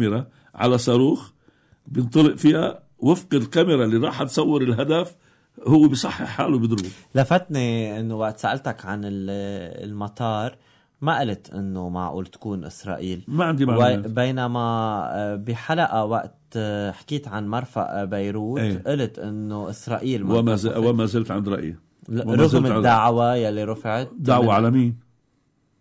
كاميرا على صاروخ بينطلق فيها وفق الكاميرا اللي راح تصور الهدف هو بصحح حاله بيضربه لفتني انه وقت سالتك عن المطار ما قلت انه معقول تكون اسرائيل ما عندي معلومات بينما آه، بحلقه وقت آه، حكيت عن مرفق آه، بيروت أيه. قلت انه اسرائيل وما وما زلت عند رايي رغم الدعوى يلي رفعت دعوة على مين؟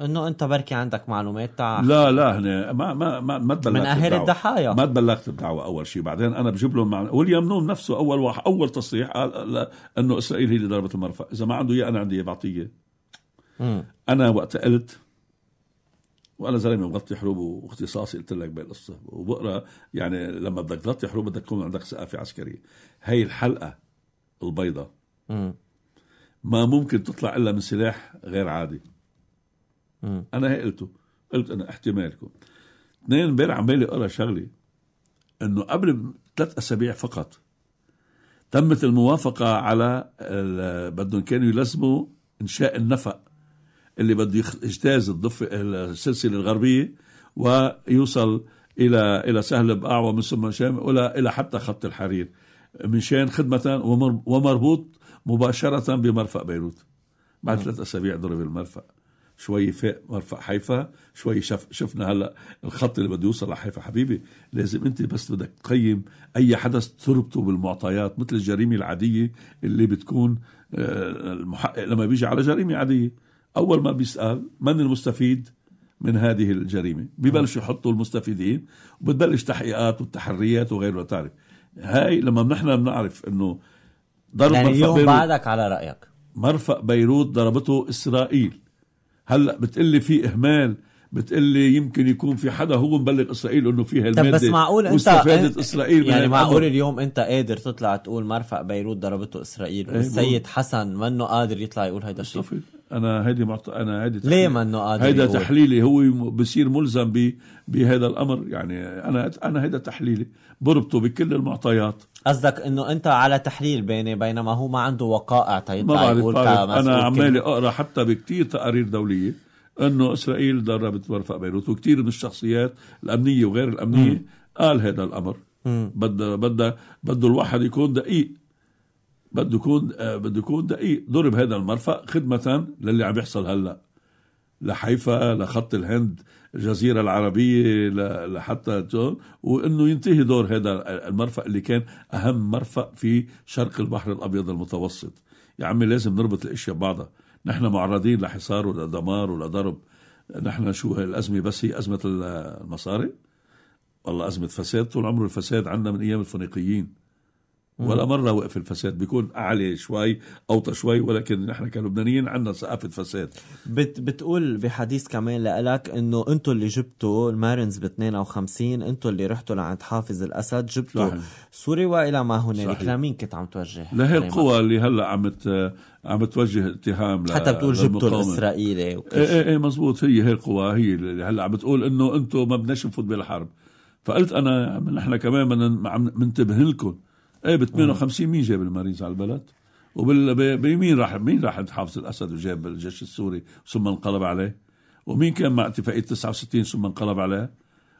انه انت بركي عندك معلومات تاع لا لا هنا ما ما ما ما تبلغت من اهل الضحايا ما تبلغت الدعوه اول شيء بعدين انا بجيب لهم مع واليمنون نفسه اول واحد اول تصريح قال انه اسرائيل هي اللي ضربت المرفأ اذا ما عنده اياه انا عندي اياه بعطيه انا وقت قلت وانا زلمه مغطي حروب واختصاصي قلت لك بالقصه وبقرا يعني لما بدك تغطي حروب بدك تكون عندك ثقافه عسكريه هي الحلقه البيضاء ما ممكن تطلع الا من سلاح غير عادي انا هي قلته قلت انا احتمالكم اثنين امبارح عمالي اقرا شغله انه قبل ثلاث اسابيع فقط تمت الموافقه على بدهم كانوا يلزموا انشاء النفق اللي بده يجتاز الضفه السلسله الغربيه ويوصل الى الى سهل البقاع ومن ثم شام الى الى حتى خط الحرير من شان خدمه ومربوط مباشره بمرفق بيروت بعد ثلاث اسابيع ضرب المرفق شوي فاق مرفق حيفا شوي شف شفنا هلا الخط اللي بده يوصل لحيفا حبيبي لازم انت بس بدك تقيم اي حدث تربطه بالمعطيات مثل الجريمه العاديه اللي بتكون آه، المحقق لما بيجي على جريمه عاديه اول ما بيسال من المستفيد من هذه الجريمه ببلشوا يحطوا المستفيدين وبتبلش تحقيقات والتحريات وغيره تعرف هاي لما نحن بنعرف انه ضرب يعني اليوم بعدك على رايك مرفق بيروت ضربته اسرائيل هلا بتقلي في اهمال بتقلي يمكن يكون في حدا هو مبلغ اسرائيل انه فيها الماده طب بس معقول انت واستفادت إيه، اسرائيل يعني معقول اليوم انت قادر تطلع تقول مرفق بيروت ضربته اسرائيل إيه، والسيد حسن منه قادر يطلع يقول هيدا الشيء انا هيدي معط... انا هيدي تحليل. ليه ما انه قادر هيدا تحليلي هو بصير ملزم ب... بهذا الامر يعني انا انا هيدا تحليلي بربطه بكل المعطيات قصدك انه انت على تحليل بيني بينما هو ما عنده وقائع تيطلع يقول انا عمالي اقرا حتى بكتير تقارير دوليه انه اسرائيل دربت مرفق بيروت وكثير من الشخصيات الامنيه وغير الامنيه م. قال هذا الامر بدها بدها بده الواحد يكون دقيق بده يكون آه، بده يكون دقيق ضرب هذا المرفأ خدمة للي عم يحصل هلا لحيفا لخط الهند الجزيرة العربية لحتى وأنه ينتهي دور هذا المرفأ اللي كان أهم مرفأ في شرق البحر الأبيض المتوسط يا عمي لازم نربط الأشياء ببعضها نحن معرضين لحصار ولدمار ولضرب نحن شو الأزمة بس هي أزمة المصاري والله أزمة فساد طول عمر الفساد عندنا من أيام الفنيقيين ولا مره وقف الفساد بيكون اعلى شوي اوطى شوي ولكن نحن كلبنانيين عندنا ثقافه فساد بت بتقول بحديث كمان لك انه انتم اللي جبتوا المارنز ب 52 انتم اللي رحتوا لعند حافظ الاسد جبتوا سوري والى ما هنالك لمين كنت عم توجه لهي القوى اللي هلا عم عم توجه اتهام حتى بتقول جبتوا الاسرائيلي إيه، وكل ايه ايه, ايه مزبوط هي هي القوى هي اللي هلا عم بتقول انه انتم ما بدناش نفوت بالحرب فقلت انا نحن كمان عم ننتبه لكم ايه ب 58 آه. مين جاب الماريز على البلد؟ وبيمين راح مين راح عند حافظ الاسد وجاب الجيش السوري ثم انقلب عليه؟ ومين كان مع اتفاقيه 69 ثم انقلب عليها؟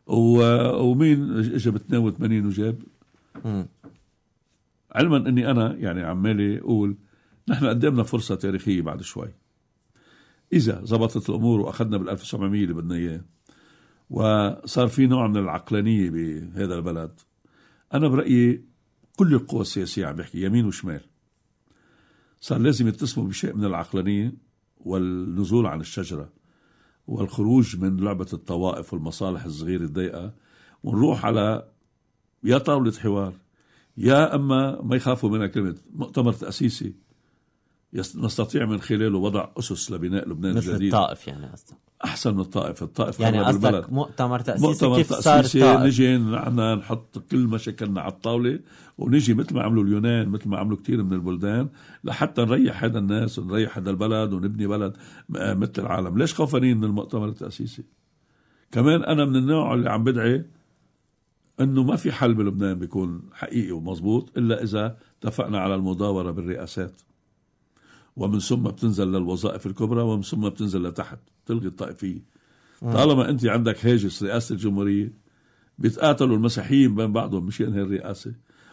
ومين اجى ب 82 وجاب؟ علما اني انا يعني عمالي اقول نحن قدامنا فرصه تاريخيه بعد شوي. اذا زبطت الامور واخذنا بال 1700 اللي بدنا اياه وصار في نوع من العقلانيه بهذا البلد انا برايي كل القوى السياسية عم بحكي يمين وشمال صار لازم يتسموا بشيء من العقلانية والنزول عن الشجرة والخروج من لعبة الطوائف والمصالح الصغيرة الضيقة ونروح على يا طاولة حوار يا أما ما يخافوا منها كلمة مؤتمر تأسيسي نستطيع من خلاله وضع أسس لبناء لبنان مثل الجديد الطائف يعني أصدق. أحسن من الطائف الطائف يعني قصدك مؤتمر تأسيسي مؤتمر كيف تأسيسي صار نجي نحن نحط كل مشاكلنا على الطاولة ونجي مثل ما عملوا اليونان مثل ما عملوا كثير من البلدان لحتى نريح هذا الناس ونريح هذا البلد ونبني بلد آه، مثل العالم ليش خوفانين من المؤتمر التأسيسي كمان أنا من النوع اللي عم بدعي انه ما في حل بلبنان بيكون حقيقي ومزبوط الا اذا اتفقنا على المداوره بالرئاسات ومن ثم بتنزل للوظائف الكبرى ومن ثم بتنزل لتحت تلغي الطائفيه طالما انت عندك هاجس رئاسه الجمهوريه بيتقاتلوا المسيحيين بين بعضهم مشان ينهي الرئاسه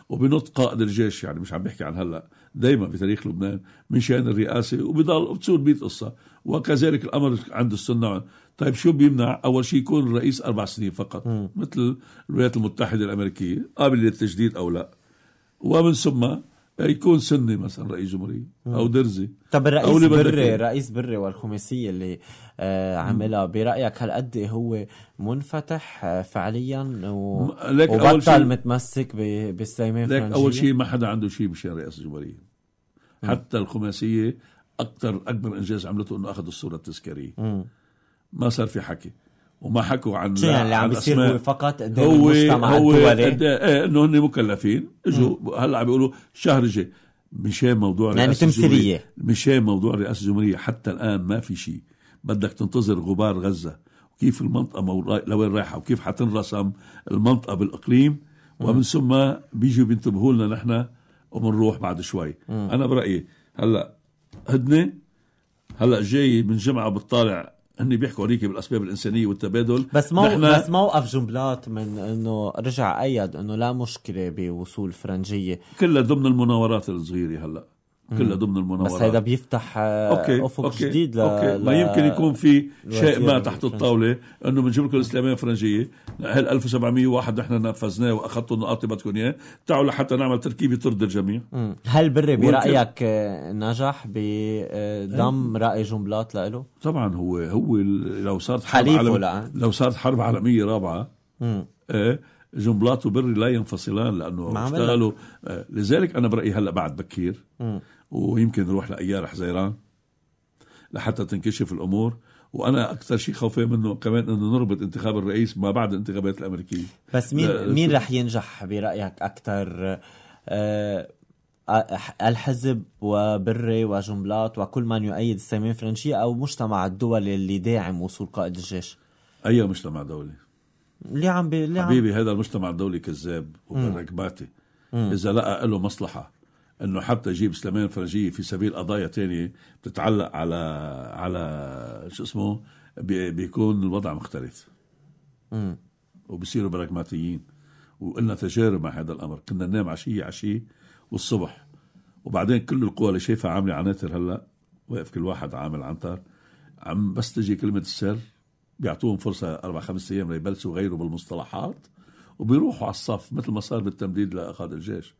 وبنط قائد الجيش يعني مش عم بحكي عن هلا دائما في تاريخ لبنان مشان الرئاسه وبضل بتصير بيت قصه وكذلك الامر عند السنه طيب شو بيمنع اول شيء يكون الرئيس اربع سنين فقط مثل الولايات المتحده الامريكيه قابل للتجديد او لا ومن ثم يكون سني مثلا رئيس جمهوريه او درزي طب الرئيس بري رئيس بري والخماسيه اللي آه عملها برايك هالقد هو منفتح آه، فعليا و... وبطل شي... متمسك ب... بالسيمين لك اول شيء ما حدا عنده شيء مشان رئاسه الجمهوريه حتى الخماسيه اكثر اكبر انجاز عملته انه اخذ الصوره التذكاريه ما صار في حكي وما حكوا عن شو يعني اللي عم بيصير هو فقط قدام هو المجتمع هو إيه، إيه، انه هن مكلفين اجوا هلا عم بيقولوا الشهر الجاي مشان موضوع يعني تمثيليه مشان موضوع رئاسه الجمهوريه حتى الان ما في شيء بدك تنتظر غبار غزه وكيف المنطقه مو... لوين رايحه وكيف حتنرسم المنطقه بالاقليم ومن ثم بيجوا بينتبهوا لنا نحن وبنروح بعد شوي مم. انا برايي هلا هدنه هلا جاي من جمعه بتطالع هن بيحكوا هذيك بالاسباب الانسانيه والتبادل بس مو نحن... بس موقف جملات من انه رجع ايد انه لا مشكله بوصول فرنجيه كلها ضمن المناورات الصغيره هلا كلها ضمن المناورات بس هيدا بيفتح آه، أوكي. افق أوكي. جديد ل... أوكي. ما يمكن يكون في شيء ما تحت الطاوله انه بنجيب لكم الاسلاميه الفرنجيه هل 1701 نحن نفذناه واخذتوا النقاط اللي بدكم اياه تعالوا لحتى نعمل تركيبه ترد الجميع مم. هل بري برايك آه، نجح بضم آه، راي جنبلاط لإله؟ طبعا هو هو لو صارت حرب عالمية لو صارت حرب عالميه رابعه ايه جنبلاط وبري لا ينفصلان لانه اشتغلوا آه، لذلك انا برايي هلا بعد بكير ويمكن نروح لايار حزيران لحتى تنكشف الامور وانا اكثر شيء خوفي منه كمان انه نربط انتخاب الرئيس ما بعد الانتخابات الامريكيه بس مين مين رح ينجح برايك اكثر أه, آه، الحزب وبري وجنبلاط وكل من يؤيد السامية فرنشي أو مجتمع الدول اللي داعم وصول قائد الجيش أي مجتمع دولي اللي عم بي... اللي حبيبي عم... هذا المجتمع الدولي كذاب وبركباتي اذا لقى له مصلحه انه حتى يجيب سليمان فرجيه في سبيل قضايا تانية بتتعلق على على شو اسمه بي... بيكون الوضع مختلف امم وبصيروا براغماتيين وقلنا تجارب مع هذا الامر كنا ننام عشيه عشيه والصبح وبعدين كل القوى اللي شايفها عامله عناتر هلا واقف كل واحد عامل عنتر عم بس تجي كلمه السر بيعطوهم فرصه اربع خمس ايام ليبلشوا يغيروا بالمصطلحات وبيروحوا على الصف مثل ما صار بالتمديد لأخاد الجيش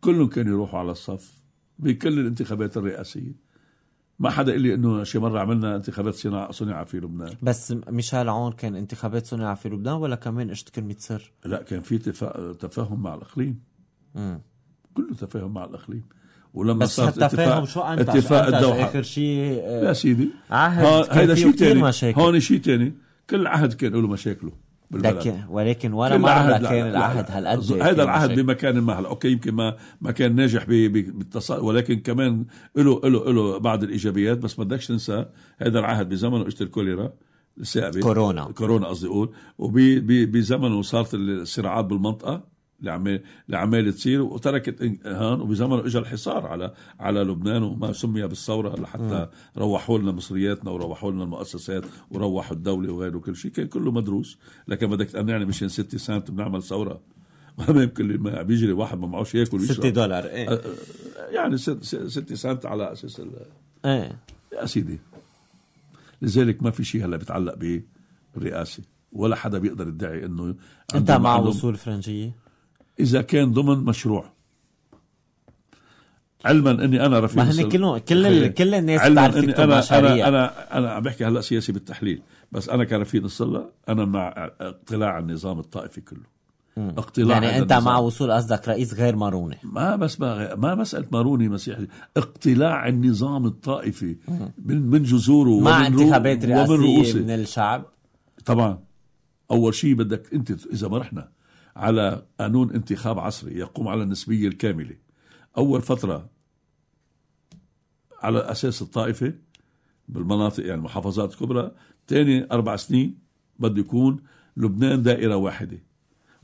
كلهم كانوا يروحوا على الصف بكل الانتخابات الرئاسيه ما حدا قال لي انه شي مره عملنا انتخابات صناعة صنع في لبنان بس ميشيل عون كان انتخابات صنع في لبنان ولا كمان اجت كلمه سر؟ لا كان في تفاهم مع الاقليم امم كله تفاهم مع الاقليم ولما بس صارت التفاهم شو انت اتفاق الدوحة اخر شيء آه، لا يا سيدي عهد هيدا شيء ثاني هون شيء ثاني كل عهد كان له مشاكله بالبلد لكن ولكن ولا مرة كان العهد هالقد هذا العهد بمكان ما هلا اوكي يمكن ما ما كان ناجح بالتصال ولكن كمان له له له بعض الايجابيات بس بدكش تنسى هذا العهد بزمنه اجت الكوليرا كورونا كورونا قصدي اقول وبزمنه صارت الصراعات بالمنطقه لعمال تصير وتركت هان وبزمنه اجى الحصار على على لبنان وما سمي بالثوره لحتى روحوا لنا مصرياتنا وروحوا لنا المؤسسات وروحوا الدوله وغيره وكل شيء كان كله مدروس لكن بدك تقنعني مشان 6 سنت بنعمل ثوره ما يمكن ما بيجري واحد ما معوش ياكل ويشرب 6 دولار ايه أه، أه، يعني 6 سنت على اساس ال... ايه يا سيدي لذلك ما في شيء هلا بيتعلق بالرئاسه ولا حدا بيقدر يدعي انه انت مع وصول فرنجيه؟ اذا كان ضمن مشروع علما اني انا رفيق ما هن كل كل الناس بتعرف اني انا انا انا انا عم بحكي هلا سياسي بالتحليل بس انا كرفيق نص الله انا مع اقتلاع النظام الطائفي كله اقتلاع يعني انت النظام. مع وصول قصدك رئيس غير ماروني ما بس ما, ما مساله ماروني مسيحي اقتلاع النظام الطائفي من من جذوره مع ومن انتخابات رئاسيه رؤوسه. من الشعب طبعا اول شيء بدك انت اذا ما رحنا على قانون انتخاب عصري يقوم على النسبية الكاملة أول فترة على أساس الطائفة بالمناطق يعني المحافظات الكبرى ثاني أربع سنين بده يكون لبنان دائرة واحدة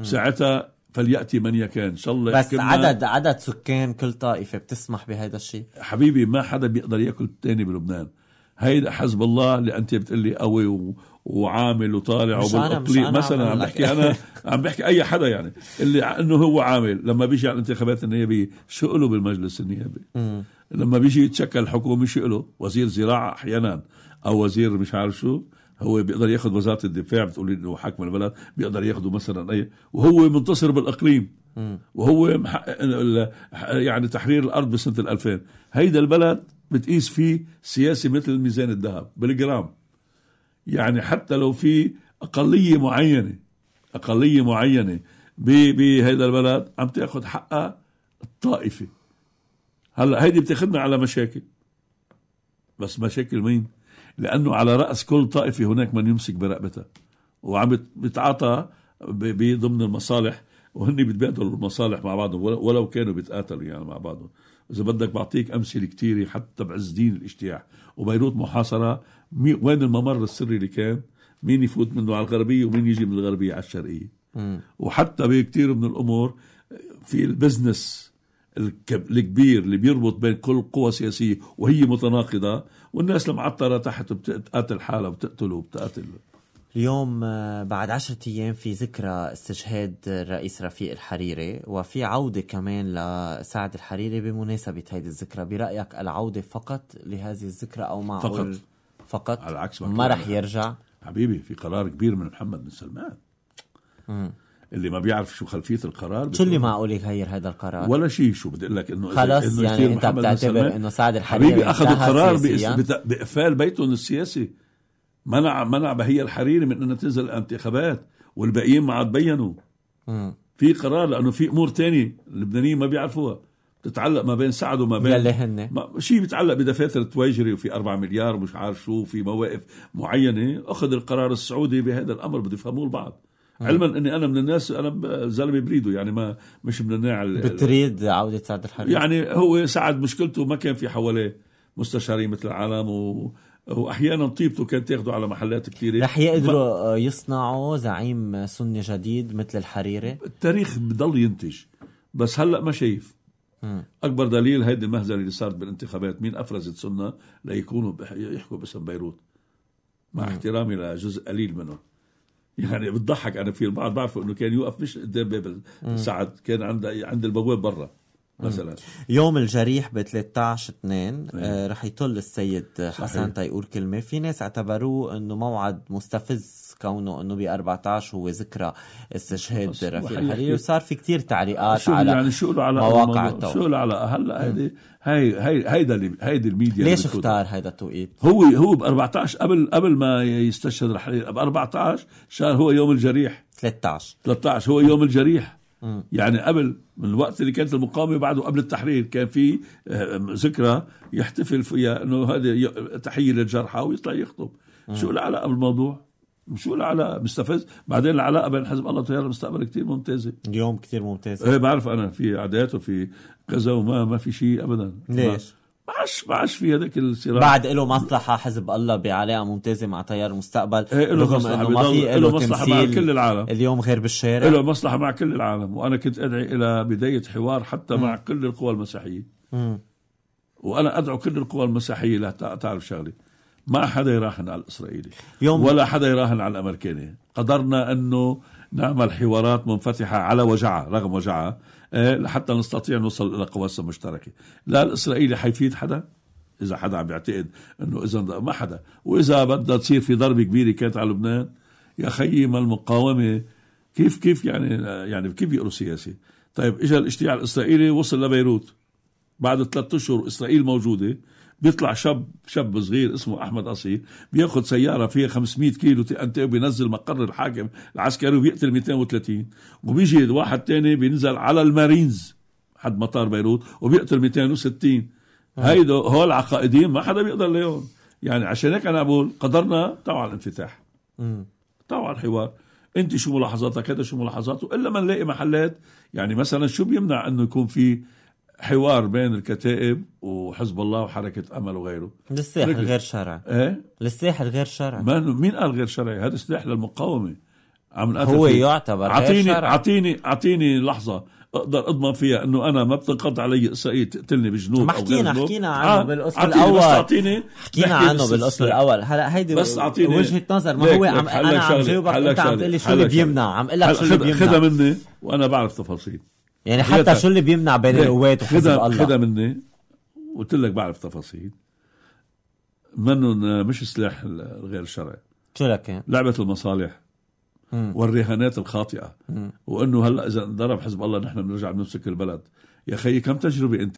ساعتها فلياتي من يكان ان شاء الله بس عدد عدد سكان كل طائفه بتسمح بهذا الشيء حبيبي ما حدا بيقدر ياكل الثاني بلبنان هيدا حزب الله اللي انت بتقلي قوي و... وعامل وطالع وبالاقليم مثلا عم بحكي انا عم بحكي اي حدا يعني اللي انه هو عامل لما بيجي على الانتخابات النيابيه شو له بالمجلس النيابي لما بيجي يتشكل الحكومه شو له وزير زراعه احيانا او وزير مش عارف شو هو بيقدر ياخذ وزاره الدفاع بتقولي انه حاكم البلد بيقدر ياخذه مثلا اي وهو منتصر بالاقليم وهو يعني تحرير الارض بسنه 2000 هيدا البلد بتقيس فيه سياسي مثل ميزان الذهب بالجرام يعني حتى لو في أقلية معينة أقلية معينة بهذا البلد عم تاخذ حقها الطائفة هلا هيدي بتاخذنا على مشاكل بس مشاكل مين؟ لأنه على رأس كل طائفة هناك من يمسك برقبتها وعم بيتعاطى ضمن المصالح وهن بيتبادلوا المصالح مع بعضهم ولو كانوا بيتقاتلوا يعني مع بعضهم إذا بدك بعطيك أمثلة كثيرة حتى بعز دين الاجتياح وبيروت محاصرة وين الممر السري اللي كان مين يفوت منه على الغربية ومين يجي من الغربية على الشرقية وحتى بكثير من الأمور في البزنس الكبير اللي بيربط بين كل قوى سياسية وهي متناقضة والناس المعطرة تحت بتقاتل حالها وبتقتله وبتقاتل اليوم آه، بعد عشرة أيام في ذكرى استشهاد الرئيس رفيق الحريري وفي عودة كمان لسعد الحريري بمناسبة هذه الذكرى برأيك العودة فقط لهذه الذكرى أو معقول فقط فقط على العكس ما, ما رح يرجع حبيبي في قرار كبير من محمد بن سلمان اللي ما بيعرف شو خلفيه القرار شو اللي معقول يغير هذا القرار؟ ولا شيء شو بدي اقول لك انه خلص إنه يعني انت بتعتبر انه سعد الحريري حبيبي اخذ القرار بإقفال بيتهم السياسي منع منع بهية الحريري من انها تنزل الانتخابات والباقيين ما عاد بينوا في قرار لانه في امور تانية اللبنانيين ما بيعرفوها بتتعلق ما بين سعد وما بين يلي هن شيء بيتعلق بدفاتر تويجري وفي 4 مليار مش عارف شو في مواقف معينه اخذ القرار السعودي بهذا الامر بده يفهموه البعض علما اني انا من الناس انا زلمه بريده يعني ما مش من الناع بتريد عوده سعد الحريري يعني هو سعد مشكلته ما كان في حواليه مستشارين مثل العالم و واحيانا طيبته كانت تاخده على محلات كثيره رح يقدروا ف... يصنعوا زعيم سني جديد مثل الحريري التاريخ بضل ينتج بس هلا ما شايف م. اكبر دليل هيدي المهزله اللي صارت بالانتخابات مين افرزت سنه ليكونوا بح... يحكوا باسم بيروت مع م. احترامي لجزء قليل منهم يعني بتضحك انا في البعض بعرفه انه كان يوقف مش قدام باب سعد كان عند عند البواب برا مثلا يوم الجريح ب 13 2 رح يطل السيد حسن تيقول كلمه في ناس اعتبروه انه موعد مستفز كونه انه ب 14 هو ذكرى استشهاد رفيق الحريري وصار في كتير تعليقات شو على يعني شو على مواقع التوقيت شو على هلا هيدي هي هي هيدا اللي هيدي الميديا ليش اختار هيدا التوقيت؟ هو هو ب 14 قبل قبل ما يستشهد الحريري ب 14 شهر هو يوم الجريح 13 13 هو يوم الجريح يعني قبل من الوقت اللي كانت المقاومه بعده قبل التحرير كان في آه، ذكرى يحتفل فيها انه هذه تحيه للجرحى ويطلع يخطب شو العلاقه بالموضوع؟ شو العلاقه مستفز بعدين العلاقه بين حزب الله وتيار المستقبل كثير ممتازه اليوم كثير ممتازه ايه بعرف انا في عادات وفي كذا وما ما في شيء ابدا ليش؟ بعش بعش في هذاك الصراع بعد له مصلحه حزب الله بعلاقه ممتازه مع تيار المستقبل إيه، رغم انه ما في له مصلحه مع كل العالم اليوم غير بالشارع له مصلحه مع كل العالم وانا كنت ادعي الى بدايه حوار حتى م. مع كل القوى المسيحيه وانا ادعو كل القوى المسيحيه لتعرف شغلي شغله ما حدا يراهن على الاسرائيلي يوم ولا حدا يراهن على الامريكاني قدرنا انه نعمل حوارات منفتحه على وجعها رغم وجعها آه، لحتى نستطيع نوصل الى قواسم مشتركه لا الاسرائيلي حيفيد حدا اذا حدا عم بيعتقد انه اذا ما حدا واذا بدها تصير في ضربه كبيره كانت على لبنان يا خيي ما المقاومه كيف كيف يعني يعني كيف يقروا سياسه طيب اجى الاشتياع الاسرائيلي وصل لبيروت بعد ثلاثة اشهر اسرائيل موجوده بيطلع شاب شاب صغير اسمه احمد اصيل بياخذ سياره فيها 500 كيلو تي بينزل مقر الحاكم العسكري وبيقتل 230 وبيجي واحد تاني بينزل على المارينز حد مطار بيروت وبيقتل 260 آه. هيدا هول عقائديين ما حدا بيقدر ليهم يعني عشان هيك انا بقول قدرنا طبعا الانفتاح طبعا الحوار انت شو ملاحظاتك هذا شو ملاحظاته الا ما نلاقي محلات يعني مثلا شو بيمنع انه يكون في حوار بين الكتائب وحزب الله وحركه امل وغيره للسلاح الغير شرعي ايه للسلاح الغير شرعي مين قال غير شرعي هذا سلاح للمقاومه عم هو فيه. يعتبر غير شرعي اعطيني اعطيني لحظه اقدر اضمن فيها انه انا ما بتنقض علي اسرائيل تقتلني بجنود ما حكينا حكينا عنه آه. عطيني الاول بس اعطيني حكينا عنه بالاصل الاول هلا هيدي بس اعطيني وجهه نظر ما هو عم انا عم جاوبك انت عم تقول لي شو اللي بيمنع عم اقول لك شو اللي بيمنع خذها مني وانا بعرف تفاصيل يعني حتى شو اللي بيمنع بين القوات وحزب الله خدها مني قلت لك بعرف تفاصيل منن مش سلاح الغير شرعي شو لك لعبه المصالح مم. والرهانات الخاطئه مم. وانه هلا اذا انضرب حزب الله نحن بنرجع بنمسك البلد يا خيي كم تجربه انت